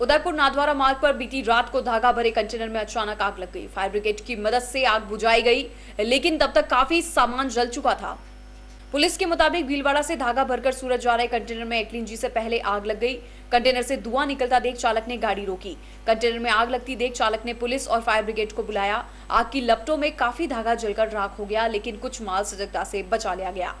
उदयपुर नादवारा मार्ग पर बीती रात को धागा भरे कंटेनर में अचानक आग लग गई फायर ब्रिगेड की मदद से आग बुझाई गई लेकिन तब तक काफी सामान जल चुका था पुलिस के मुताबिक भीलवाड़ा से धागा भरकर सूरत जा रहे कंटेनर में जी से पहले आग लग गई कंटेनर से धुआं निकलता देख चालक ने गाड़ी रोकी कंटेनर में आग लगती देख चालक ने पुलिस और फायर ब्रिगेड को बुलाया आग की लपटों में काफी धागा जलकर राख हो गया लेकिन कुछ माल सजगता से बचा लिया गया